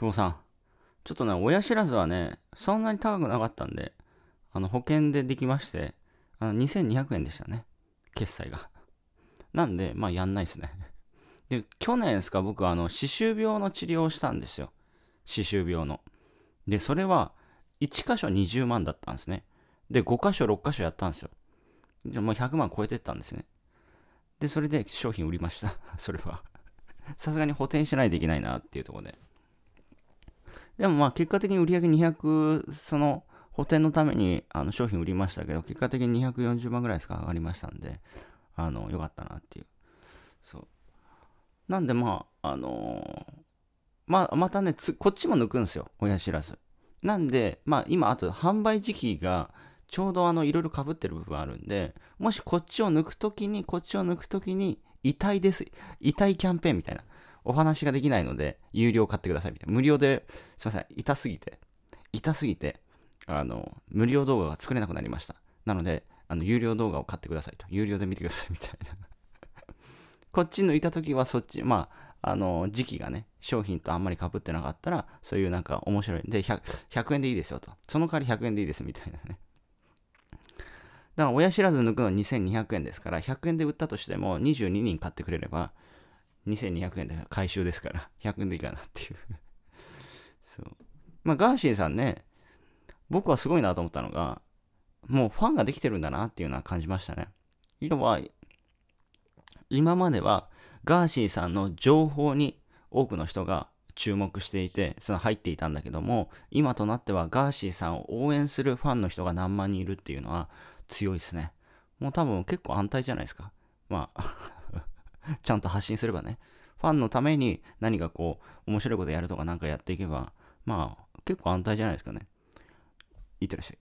久保さん。ちょっとね、親知らずはね、そんなに高くなかったんで、あの、保険でできまして、あの、2200円でしたね。決済が。なんで、まあ、やんないですね。で、去年ですか、僕、あの、歯周病の治療をしたんですよ。歯周病の。で、それは、1箇所20万だったんですね。で、5箇所、6箇所やったんですよ。でもう100万超えてったんですね。で、それで商品売りました。それは。さすがに補填しないといけないなっていうところで。でもまあ結果的に売上200、その補填のためにあの商品売りましたけど、結果的に240万ぐらいしか上がりましたんで、あの、良かったなっていう。そう。なんでまあ、あのー、まあ、またねこっちも抜くんですよ、親知らず。なんで、まあ今、あと販売時期がちょうどあの、いろいろかぶってる部分あるんで、もしこっちを抜くときに、こっちを抜くときに、遺体です。遺体キャンペーンみたいな。お話ができないので、有料買ってくださいみたいな。無料で、すいません、痛すぎて、痛すぎて、あの、無料動画が作れなくなりました。なので、あの、有料動画を買ってくださいと。有料で見てくださいみたいな。こっち抜いた時はそっち、まあ、あの、時期がね、商品とあんまりかぶってなかったら、そういうなんか面白い。で100、100円でいいですよと。その代わり100円でいいですみたいなね。だから親知らず抜くの2200円ですから、100円で売ったとしても22人買ってくれれば、2200円で回収ですから、100円でいいかなっていうそう。まあ、ガーシーさんね、僕はすごいなと思ったのが、もうファンができてるんだなっていうのは感じましたね。要は、今まではガーシーさんの情報に多くの人が注目していて、その入っていたんだけども、今となってはガーシーさんを応援するファンの人が何万人いるっていうのは強いですね。もう多分結構安泰じゃないですか。まあちゃんと発信すればね、ファンのために何かこう、面白いことやるとかなんかやっていけば、まあ、結構安泰じゃないですかね。いってらっしゃい。